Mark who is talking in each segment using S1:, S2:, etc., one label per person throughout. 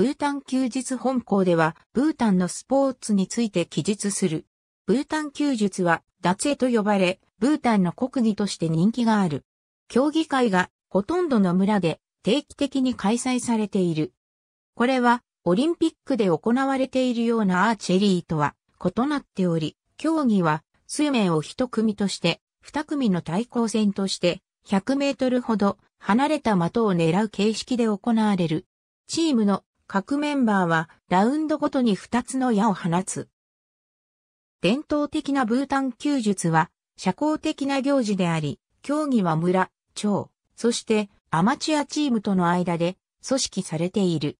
S1: ブータン休日本校では、ブータンのスポーツについて記述する。ブータン休日は、脱絵と呼ばれ、ブータンの国技として人気がある。競技会が、ほとんどの村で、定期的に開催されている。これは、オリンピックで行われているようなアーチェリーとは異なっており、競技は数名を一組として、二組の対抗戦として、100メートルほど離れた的を狙う形式で行われる。チームの各メンバーはラウンドごとに2つの矢を放つ。伝統的なブータン弓術は社交的な行事であり、競技は村、町、そしてアマチュアチームとの間で組織されている。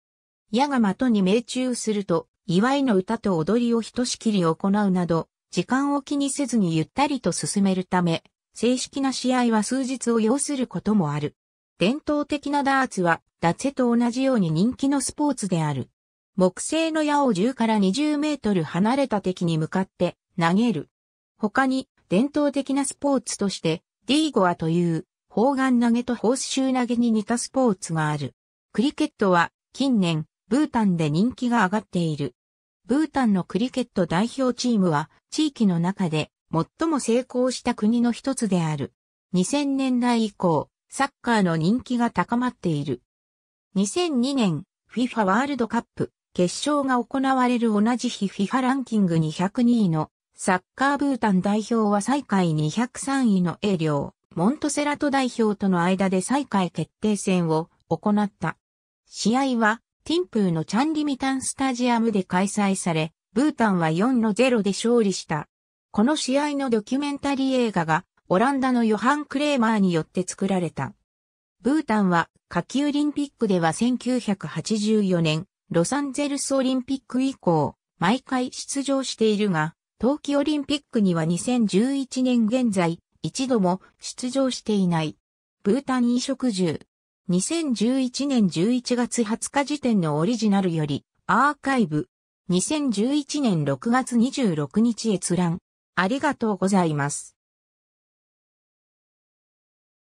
S1: 矢が的に命中すると、祝いの歌と踊りをひとしきり行うなど、時間を気にせずにゆったりと進めるため、正式な試合は数日を要することもある。伝統的なダーツは、ダツェと同じように人気のスポーツである。木製の矢を10から20メートル離れた敵に向かって投げる。他に、伝統的なスポーツとして、ディーゴアという、砲丸投げとホースシュー投げに似たスポーツがある。クリケットは、近年、ブータンで人気が上がっている。ブータンのクリケット代表チームは、地域の中で、最も成功した国の一つである。2000年代以降、サッカーの人気が高まっている。2002年、FIFA ワールドカップ決勝が行われる同じ日 FIFA ランキング202位のサッカーブータン代表は最下位203位の A 領、モントセラト代表との間で最下位決定戦を行った。試合はティンプーのチャンリミタンスタジアムで開催され、ブータンは4の0で勝利した。この試合のドキュメンタリー映画がオランダのヨハン・クレーマーによって作られた。ブータンは、夏季オリンピックでは1984年、ロサンゼルスオリンピック以降、毎回出場しているが、冬季オリンピックには2011年現在、一度も出場していない。ブータン飲食住。2011年11月20日時点のオリジナルより、アーカイブ。2011年6月26日閲覧。ありがとうございます。